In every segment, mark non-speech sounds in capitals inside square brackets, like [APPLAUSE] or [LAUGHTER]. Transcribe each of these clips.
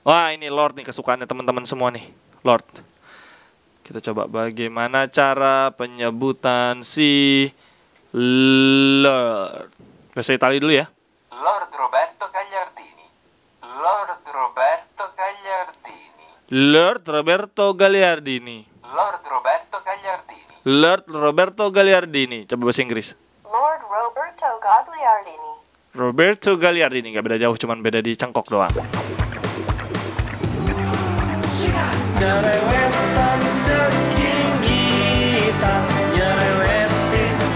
Wah ini Lord nih kesukaannya teman-teman semua nih Lord Kita coba bagaimana cara penyebutan si Lord Bahasa Itali dulu ya Lord Roberto Gagliardini Lord Roberto Gagliardini Lord Roberto Gagliardini Lord Roberto Gagliardini Lord Roberto Gagliardini Coba bahasa Inggris Lord Roberto Gagliardini Roberto Gagliardini Gak beda jauh cuman beda di cengkok doang ceking kita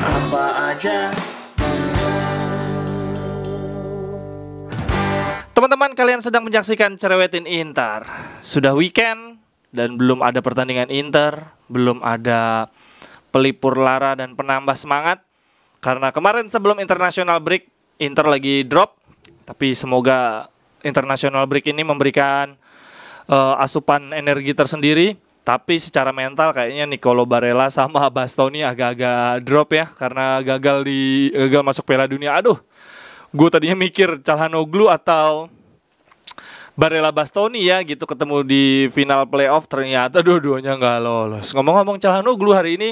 apa aja Teman-teman kalian sedang menyaksikan Cerewetin Inter. Sudah weekend dan belum ada pertandingan Inter Belum ada pelipur lara dan penambah semangat Karena kemarin sebelum international break Inter lagi drop Tapi semoga international break ini memberikan uh, asupan energi tersendiri. Tapi secara mental kayaknya Nicolo Barella sama [LAUGHS] Bastoni agak-agak drop ya karena gagal di gagal masuk Piala Dunia. Aduh, gue tadinya mikir Calhanoglu atau Barella Bastoni ya gitu ketemu di final playoff ternyata [LAUGHS] dua-duanya nggak lolos. Ngomong-ngomong Calhanoglu hari ini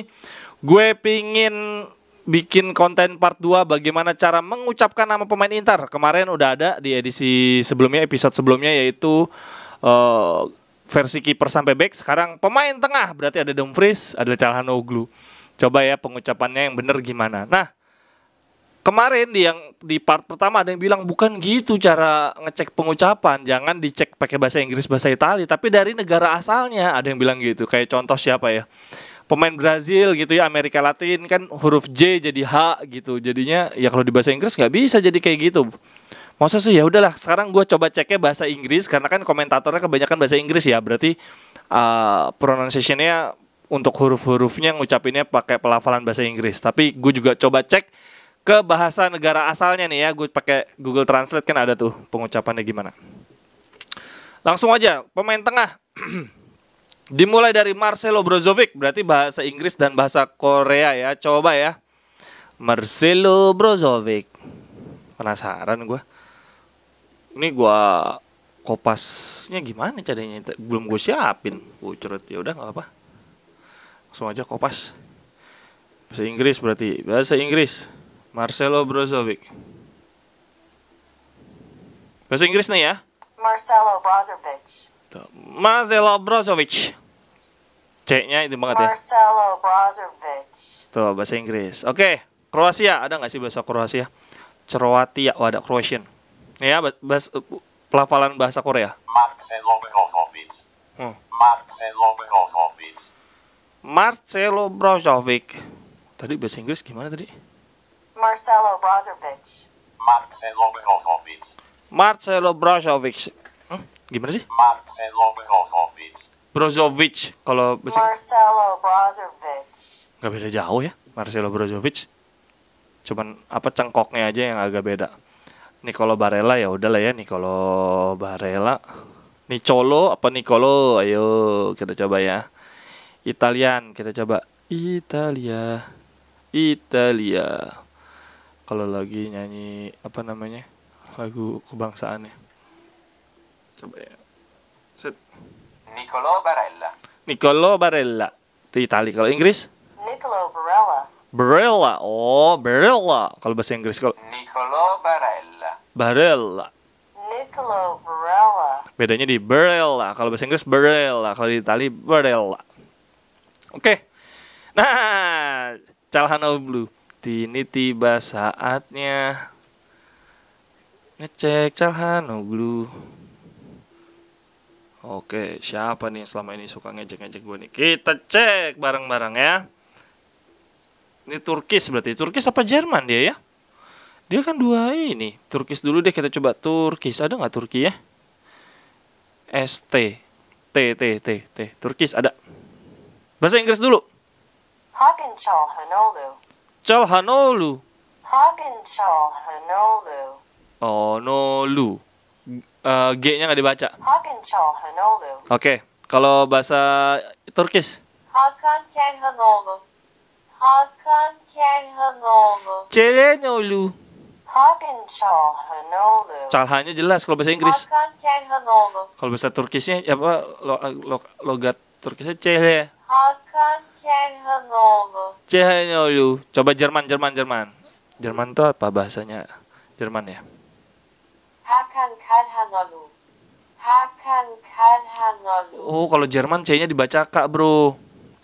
gue pingin bikin konten part 2 bagaimana cara mengucapkan nama pemain Inter. Kemarin udah ada di edisi sebelumnya episode sebelumnya yaitu uh, versi kiper sampai back sekarang pemain tengah berarti ada Dumfries, ada Calhanoglu. Coba ya pengucapannya yang benar gimana. Nah, kemarin di yang di part pertama ada yang bilang bukan gitu cara ngecek pengucapan, jangan dicek pakai bahasa Inggris, bahasa Italia, tapi dari negara asalnya ada yang bilang gitu. Kayak contoh siapa ya? pemain Brazil gitu ya Amerika Latin kan huruf J jadi H gitu jadinya ya kalau di bahasa Inggris nggak bisa jadi kayak gitu masa sih ya udahlah sekarang gue coba ceknya bahasa Inggris karena kan komentatornya kebanyakan bahasa Inggris ya berarti uh, pronunciationnya untuk huruf-hurufnya ngucapinnya pakai pelafalan bahasa Inggris tapi gue juga coba cek ke bahasa negara asalnya nih ya gue pakai Google Translate kan ada tuh pengucapannya gimana langsung aja pemain tengah [CLEARS THROAT] dimulai dari Marcelo Brozovic berarti bahasa Inggris dan bahasa Korea ya coba ya Marcelo Brozovic penasaran gue ini gua kopasnya gimana caranya belum gue siapin gue cerut. ya udah nggak apa, apa langsung aja kopas bahasa Inggris berarti bahasa Inggris Marcelo Brozovic bahasa Inggris nih ya Marcelo Brozovic Marcelo Brozovic Ceknya nya itu banget ya Marcelo Brozovic Tuh bahasa Inggris oke Kroasia ada nggak sih bahasa Kroasia Croatia oh ada Croatian Ya, bahas, pelafalan bahasa Korea. Marcelo Brozovic. Hmm. Marcelo Brozovic. Marcelo Brozovic. Tadi bahasa Inggris gimana tadi? Marcelo Brozovic. Marcelo Brozovic. Marcelo Brozovic. Hmm? Gimana sih? Marcelo Brozovic. Brozovic kalau bahasa Marcelo Brozovic. Gak beda jauh ya, Marcelo Brozovic. Cuman apa cengkoknya aja yang agak beda. Nicolo Barella ya udahlah ya Nicolo Barella. Nicolo apa Nicolo? Ayo kita coba ya. Italian kita coba. Italia. Italia. Kalau lagi nyanyi apa namanya? Lagu kebangsaannya. Coba ya. Set. Nicolo Barella. Nicolo Barella. Itu Italia. Kalau Inggris? Nicolo Barella. Barella. Oh, Barella. Kalau bahasa Inggris kalau Nicolo Barella. Barella. Niccolo Barella. Bedanya di Barella. Kalau bahasa Inggris Barella, kalau di Itali Barella. Oke. Nah, Nah, Blue. Ini tiba saatnya ngecek Blue. Oke, siapa nih selama ini suka ngecek ngejek gue nih? Kita cek bareng-bareng ya. Ini Turkis berarti. Turkis apa Jerman dia ya? Dia kan dua ini. Turkis dulu deh kita coba Turkis. Ada nggak Turki ya? ST. T, T, T, T. Turkis ada. Bahasa Inggris dulu. Hakan Chalhanolu. Çalhanoğlu. Hakan Çalhanoğlu. Oh, nolu. Uh, eh, G-nya nggak dibaca. Hakan Oke, okay. kalau bahasa Turkis. Hakan Çalhanoğlu. Hakan Çalhanoğlu. Çalhanoğlu. Calhanya jelas kalau bahasa Inggris. Kalau bahasa Turkisnya ya apa lo, lo, logat Turkisnya C ya. C ya, Coba Jerman Jerman Jerman. Jerman tuh apa bahasanya Jerman ya? Oh, kalau Jerman C-nya dibaca Kak, Bro.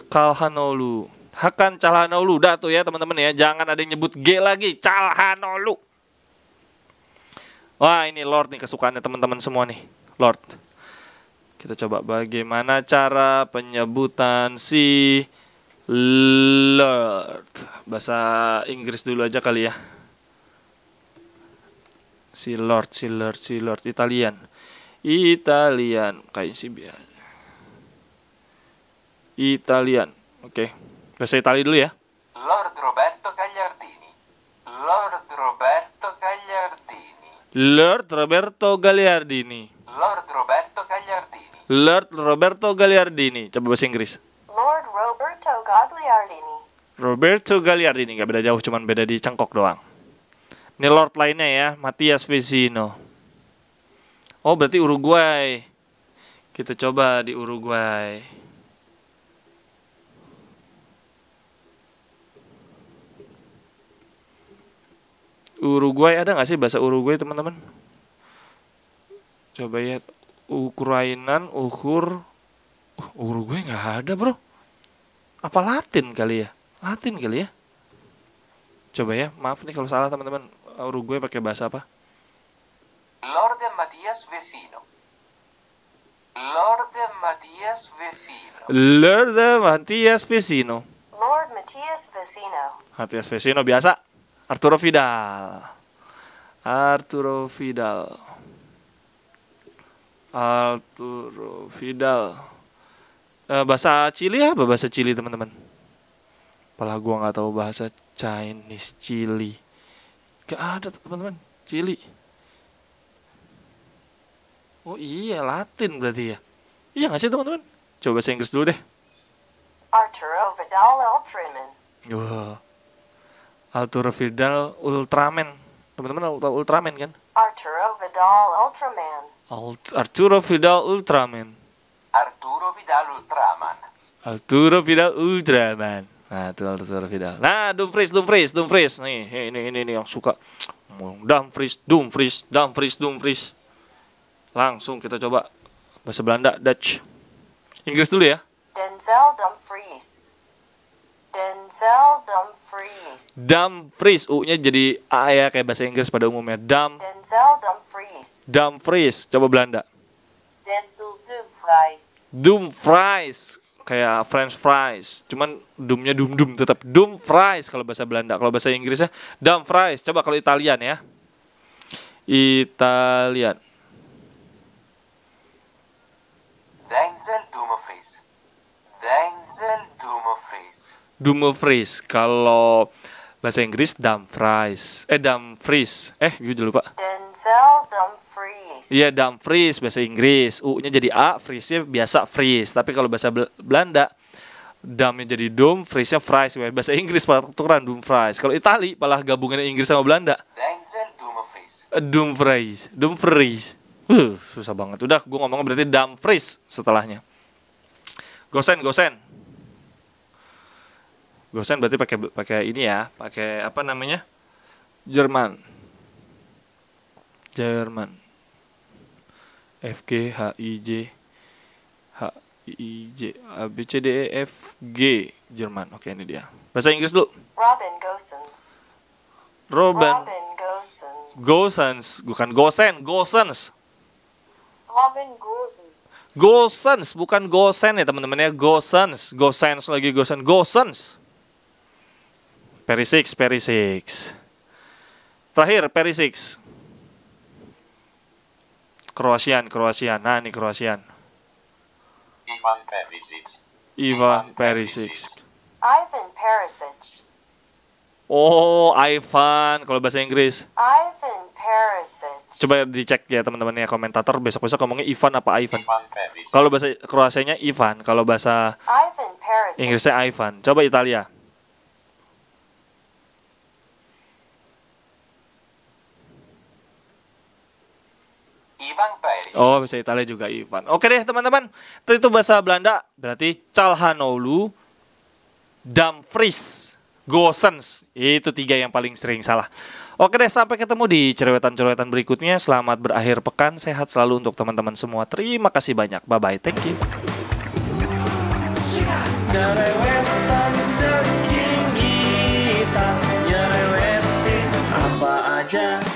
Kalhanolu. Hakan Calhanolu. Udah tuh ya, teman-teman ya. Jangan ada yang nyebut G lagi. Calhanolu. Wah ini Lord nih kesukaannya teman-teman semua nih Lord Kita coba bagaimana cara penyebutan si Lord Bahasa Inggris dulu aja kali ya Si Lord, si Lord, si Lord Italian Italian kayak si biasa Italian Oke okay. Bahasa Italia dulu ya Lord Roberto Cagliardini Lord Lord Roberto Gagliardini. Lord Roberto Gagliardini. Lord Roberto Gagliardini. Coba bahasa Inggris. Lord Roberto Gagliardini. Roberto Gagliardini nggak beda jauh, cuman beda di cengkok doang. Ini Lord lainnya ya, Matias Vecino. Oh, berarti Uruguay. Kita coba di Uruguay. Uruguay ada nggak sih bahasa Uruguay teman-teman? Coba ya Ukrainan, Ukur, uh, Uruguay nggak ada bro. Apa Latin kali ya? Latin kali ya? Coba ya, maaf nih kalau salah teman-teman. Uruguay pakai bahasa apa? Lord Matias Vecino. Lord Matias Vecino. Lord Matias Vecino. Lord Matias Vecino. Matias Vecino biasa. Arturo Vidal. Arturo Vidal. Arturo Vidal. Uh, bahasa Chili apa bahasa Chili teman-teman? Apalah gua nggak tahu bahasa Chinese Chili. Gak ada teman-teman. Chili. Oh iya Latin berarti ya. Iya nggak sih teman-teman? Coba saya Inggris dulu deh. Arturo Vidal Ultraman. Wah. Wow. Arturo Vidal Ultraman. Teman-teman tahu Ultraman kan? Arturo Vidal Ultraman. Alt Arturo Vidal Ultraman. Arturo Vidal Ultraman. Arturo Vidal Ultraman. Nah, itu Arturo Vidal. Nah, Dumfries, Dumfries, Dumfries. Nih, ini ini ini yang suka. Dumfries, Dumfries, Dumfries, Dumfries. Langsung kita coba bahasa Belanda Dutch. Inggris dulu ya. Denzel Dumfries. Denzel Dumfries. Dumfries, U-nya jadi A ya kayak bahasa Inggris pada umumnya. Dum. Denzel Dumfries. Dumfries, coba Belanda. Denzel Dumfries. Dumfries kayak French fries, cuman dumnya dum dum tetap dum fries kalau bahasa Belanda, kalau bahasa Inggrisnya dum fries. Coba kalau Italian ya, Italian. Denzel Dumfries. Denzel Dumfries. Dumfries kalau bahasa Inggris Dumfries eh Dumfries eh gue udah lupa Denzel Dumfries iya yeah, Dumfries bahasa Inggris u nya jadi a freeze nya biasa freeze tapi kalau bahasa Belanda Dumnya jadi Dum freeze nya fries bahasa Inggris pada tukeran Dumfries. Kalau Itali malah gabungannya Inggris sama Belanda. Denzel Dumfries. Eh, Dumfries, Dumfries. Uh, susah banget. Udah, gue ngomong berarti Dumfries setelahnya. Gosen, Gosen. Gosen berarti pakai pakai ini ya, pakai apa namanya? Jerman. Jerman. F G H I J H I J A B C D E F G Jerman. Oke, ini dia. Bahasa Inggris lu? Robin Gosens. Robin, Gosens. Gosens, bukan Gosen, Gosens. Robin Gosens. Gosens bukan Gosen ya teman-teman ya. Gosens, Gosens lagi Gosens, Gosens. Perisix, Perisix. Terakhir Perisix. Kroasian, Kroasian. Nah, ini Kroasian. Ivan Perisic. Ivan Perisic. Ivan Perisic. Oh, Ivan kalau bahasa Inggris. Ivan Perisic. Coba dicek ya teman-teman ya komentator besok-besok ngomongnya Ivan apa Ivan. Ivan kalau bahasa Kroasianya Ivan, kalau bahasa Ivan Inggrisnya Ivan. Coba Italia. Oh, bahasa Italia juga Ivan. Oke deh, teman-teman. itu bahasa Belanda berarti Calhanoglu, Dumfries, Gosens. Itu tiga yang paling sering salah. Oke deh, sampai ketemu di cerewetan-cerewetan berikutnya. Selamat berakhir pekan, sehat selalu untuk teman-teman semua. Terima kasih banyak. Bye-bye. Thank you. Cerewetan